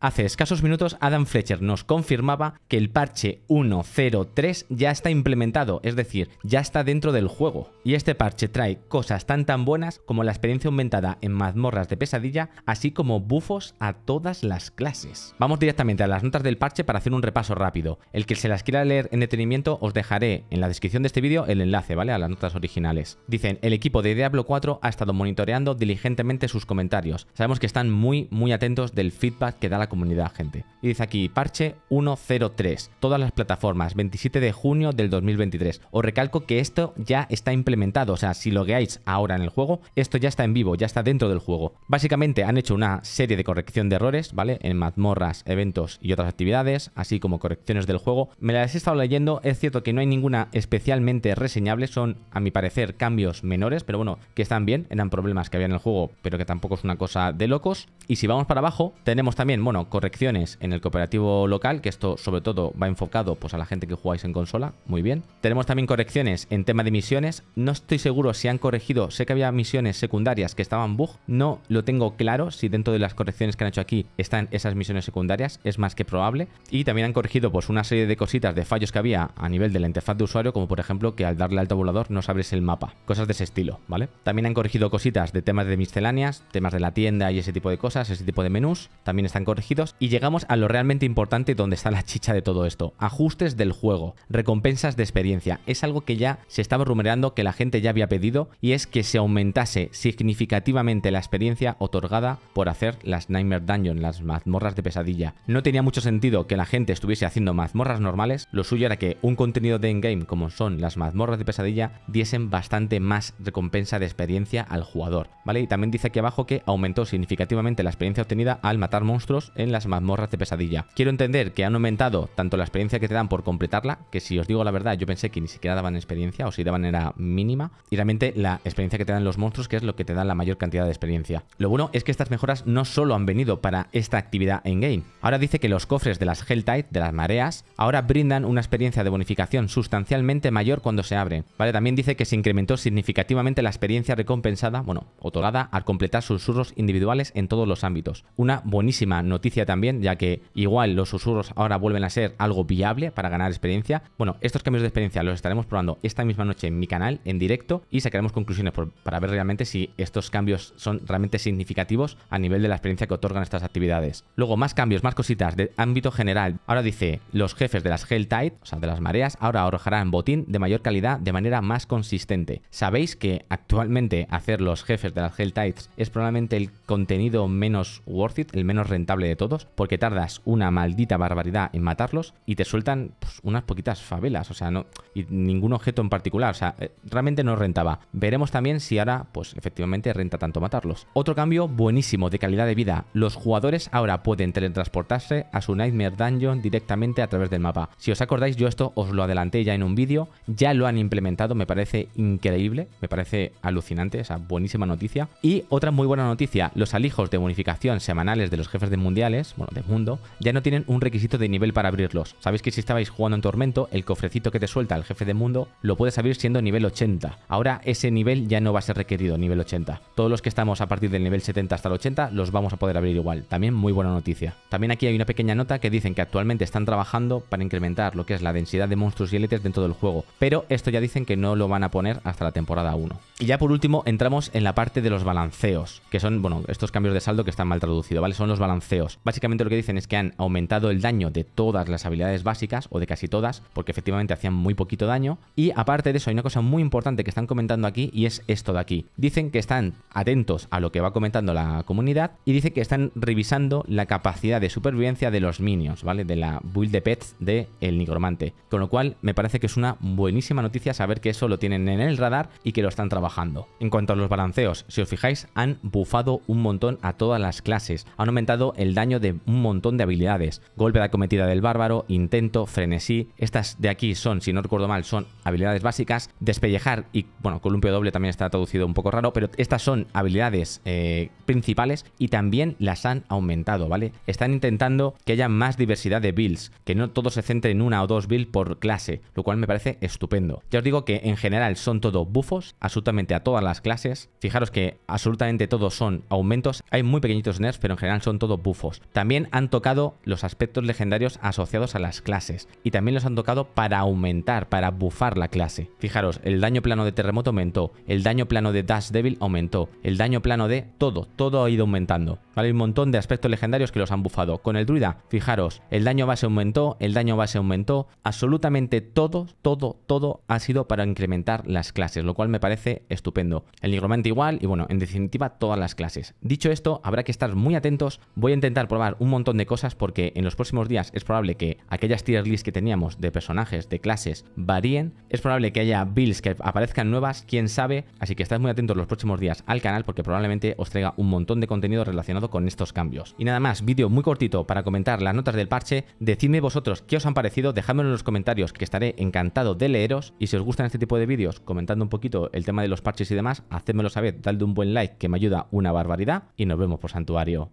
Hace escasos minutos Adam Fletcher nos confirmaba que el parche 1.03 ya está implementado, es decir, ya está dentro del juego. Y este parche trae cosas tan tan buenas como la experiencia aumentada en mazmorras de pesadilla, así como bufos a todas las clases. Vamos directamente a las notas del parche para hacer un repaso rápido. El que se las quiera leer en detenimiento os dejaré en la descripción de este vídeo el enlace, ¿vale? A las notas originales. Dicen, el equipo de Diablo 4 ha estado monitoreando diligentemente sus comentarios. Sabemos que están muy muy atentos del feedback que da la comunidad, gente. Y dice aquí, parche 103, todas las plataformas, 27 de junio del 2023. Os recalco que esto ya está implementado, o sea, si lo veáis ahora en el juego, esto ya está en vivo, ya está dentro del juego. Básicamente han hecho una serie de corrección de errores, ¿vale? En mazmorras, eventos y otras actividades, así como correcciones del juego. Me las he estado leyendo, es cierto que no hay ninguna especialmente reseñable, son a mi parecer cambios menores, pero bueno, que están bien, eran problemas que había en el juego, pero que tampoco es una cosa de locos. Y si vamos para abajo, tenemos también, bueno, correcciones en el cooperativo local, que esto sobre todo va enfocado pues, a la gente que jugáis en consola, muy bien. Tenemos también correcciones en tema de misiones, no estoy seguro si han corregido, sé que había misiones secundarias que estaban bug, no lo tengo claro si dentro de las correcciones que han hecho aquí están esas misiones secundarias, es más que probable. Y también han corregido pues, una serie de cositas, de fallos que había a nivel de la interfaz de usuario, como por ejemplo que al darle al tabulador no abres el mapa, cosas de ese estilo, ¿vale? También han corregido cositas de temas de misceláneas, temas de la tienda y ese tipo de cosas, ese tipo de menús. También están corregidos y llegamos a lo realmente importante donde está la chicha de todo esto. Ajustes del juego, recompensas de experiencia. Es algo que ya se estaba rumoreando que la gente ya había pedido y es que se aumentase significativamente la experiencia otorgada por hacer las Nightmare Dungeon, las mazmorras de pesadilla. No tenía mucho sentido que la gente estuviese haciendo mazmorras normales, lo suyo era que un contenido de in-game como son las mazmorras de pesadilla diesen bastante más recompensa de experiencia al jugador, ¿vale? Y también dice aquí abajo que aumentó significativamente la experiencia obtenida al matar monstruos en las mazmorras de pesadilla. Quiero entender que han aumentado tanto la experiencia que te dan por completarla, que si os digo la verdad, yo pensé que ni siquiera daban experiencia, o si daban era mínima, y realmente la experiencia que te dan los monstruos, que es lo que te dan la mayor cantidad de experiencia. Lo bueno es que estas mejoras no solo han venido para esta actividad en-game, ahora dice que los cofres de las Helltide, de las mareas, ahora brindan una experiencia de bonificación sustancialmente mayor cuando se abren. Vale, también dice que se incrementó significativamente la experiencia recompensada, bueno, otorgada al completar susurros individuales en todos los ámbitos. Una buenísima noticia también, ya que igual los susurros ahora vuelven a ser algo viable para ganar experiencia. Bueno, estos cambios de experiencia los estaremos probando esta misma noche en mi canal, en directo, y sacaremos conclusiones para ver realmente si estos cambios son realmente significativos a nivel de la experiencia que otorgan estas actividades. Luego, más cambios, más cositas de ámbito general. Ahora dice, los jefes de las Helltide, o sea, de las mareas, ahora en botín de mayor calidad de manera más consistente. Sabéis que actualmente hacer los jefes de las Helltides es probablemente el contenido menos worth it, el menos rentable de todos, porque tardas una maldita barbaridad en matarlos y te sueltan pues, unas poquitas favelas, o sea, no, y ningún objeto en particular, o sea, eh, realmente no rentaba. Veremos también si ahora, pues efectivamente renta tanto matarlos. Otro cambio buenísimo de calidad de vida, los jugadores ahora pueden teletransportarse a su Nightmare Dungeon directamente a través del mapa. Si os acordáis, yo esto os lo adelanté ya en un vídeo, ya lo han implementado, me parece increíble, me parece alucinante, esa buenísima noticia. Y otra muy buena noticia, los alijos de bonificación semanales de los jefes de mundial bueno, de mundo, ya no tienen un requisito de nivel para abrirlos. Sabéis que si estabais jugando en Tormento, el cofrecito que te suelta el jefe de mundo lo puedes abrir siendo nivel 80. Ahora ese nivel ya no va a ser requerido, nivel 80. Todos los que estamos a partir del nivel 70 hasta el 80 los vamos a poder abrir igual. También muy buena noticia. También aquí hay una pequeña nota que dicen que actualmente están trabajando para incrementar lo que es la densidad de monstruos y élites dentro del juego, pero esto ya dicen que no lo van a poner hasta la temporada 1. Y ya por último entramos en la parte de los balanceos, que son, bueno, estos cambios de saldo que están mal traducidos, ¿vale? Son los balanceos. Básicamente lo que dicen es que han aumentado el daño de todas las habilidades básicas, o de casi todas, porque efectivamente hacían muy poquito daño. Y aparte de eso, hay una cosa muy importante que están comentando aquí y es esto de aquí. Dicen que están atentos a lo que va comentando la comunidad y dice que están revisando la capacidad de supervivencia de los minions, ¿vale? De la build de pets de el nigromante. Con lo cual, me parece que es una buenísima noticia saber que eso lo tienen en el radar y que lo están trabajando. En cuanto a los balanceos, si os fijáis, han bufado un montón a todas las clases. Han aumentado el daño de un montón de habilidades. Golpe de acometida del bárbaro, intento, frenesí. Estas de aquí son, si no recuerdo mal, son habilidades básicas. Despellejar y, bueno, columpio doble también está traducido un poco raro, pero estas son habilidades eh, principales y también las han aumentado, ¿vale? Están intentando que haya más diversidad de builds, que no todo se centre en una o dos builds por clase, lo cual me parece estupendo. Ya os digo que en general son todo buffos absolutamente a todas las clases. Fijaros que absolutamente todos son aumentos. Hay muy pequeñitos nerfs, pero en general son todo buffos también han tocado los aspectos legendarios asociados a las clases y también los han tocado para aumentar, para bufar la clase. Fijaros, el daño plano de terremoto aumentó, el daño plano de Dash Devil aumentó, el daño plano de todo, todo ha ido aumentando. ¿vale? Hay un montón de aspectos legendarios que los han bufado. Con el druida, fijaros, el daño base aumentó, el daño base aumentó, absolutamente todo, todo, todo ha sido para incrementar las clases, lo cual me parece estupendo. El nigromante igual y bueno, en definitiva todas las clases. Dicho esto, habrá que estar muy atentos, voy a intentar probar un montón de cosas porque en los próximos días es probable que aquellas tier lists que teníamos de personajes, de clases, varíen. Es probable que haya builds que aparezcan nuevas, quién sabe. Así que estad muy atentos los próximos días al canal porque probablemente os traiga un montón de contenido relacionado con estos cambios. Y nada más, vídeo muy cortito para comentar las notas del parche. Decidme vosotros qué os han parecido, Dejadmelo en los comentarios que estaré encantado de leeros. Y si os gustan este tipo de vídeos comentando un poquito el tema de los parches y demás, hacedmelo saber, dadle un buen like que me ayuda una barbaridad y nos vemos por santuario.